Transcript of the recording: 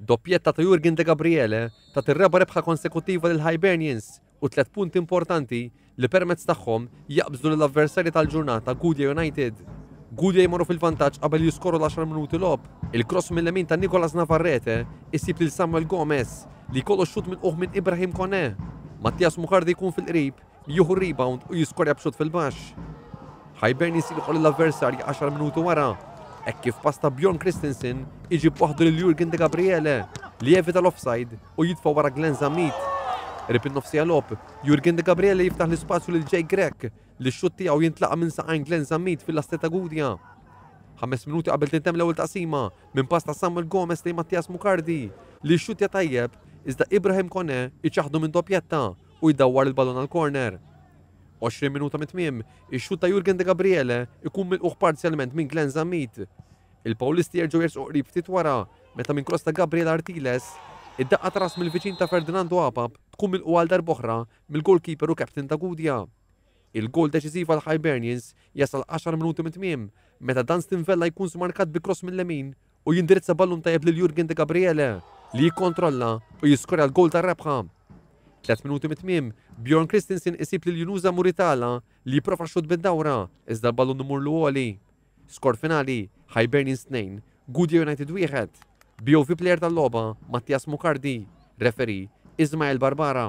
Doppietta ta' Jurgen de Gabriele ta' t-reba rebħa konsekutiva l Hibernians u tlet punt importanti li permezz tagħhom jaqbżu l-avversarji tal-ġurnata Gudja United. Gudja jmorru fil-vantaġġ qabel jiskoru l-10 minuti lob. Il-cross mill-lemin ta' Nicolas Navarrete isib lil Samuel Gomez li kollu xut minn uħ minn Ibrahim Kone. Mattias Mukardi jkun fil-qrib, juhu rebound u jiskorja b'xut fil-baxx. Hibernians jilħu l avversari 10 minuti wara Ek kif pasta Bjorn Christensen iġib b'waħdu lil Jurgen de Gabriele li jevita l-offside u jitfa wara Glenn Zamit. Ripin nofsija lob, Jurgen de Gabriele jiftaħ l-ispazju lil Jay Grek li xutti għaw jintlaqa minn saqajn Glenn Zamit fil-lasteta gudja. 5 minuti qabel tintem l-ewwel taqsima minn pasta Samuel Gomez li Mattias Mukardi li xutti tajjeb iżda Ibrahim Kone iċaħdu minn doppjetta u jdawwar il-ballon għal-korner. 20 minuta mitmim, ix-xut ta' Jurgen de Gabriele ikun uħ parzjalment minn Glenn Zamit. Il-Paulisti jerġgħu jersqu qrib ftit wara meta minn krosta ta' Gabriele Artiles id-daqqa tras mill-viċin ta' Ferdinando Apap tkun mill għal darboħra mill-goalkeeper u captain ta' Gudja. Il-gol deċiżiv l Hibernians jasal 10 minuti mitmiem meta Dan Stinvella jkun smarkat bi kross mill-lemin u jindirizza ballun tajjeb lil Jurgen de Gabriele li jikontrolla u jiskorja l-gol tar-rebħa. 3 minuti mitmim, Bjorn Christensen isib li l-Junuza Muritala li jiprofa xut bid-dawra, iżda l-ballun numur l-għoli. Skor finali, Hibernian 2, Goodyear United 1, BOV player tal-loba, Mattias Mukardi, referi, Ismael Barbara.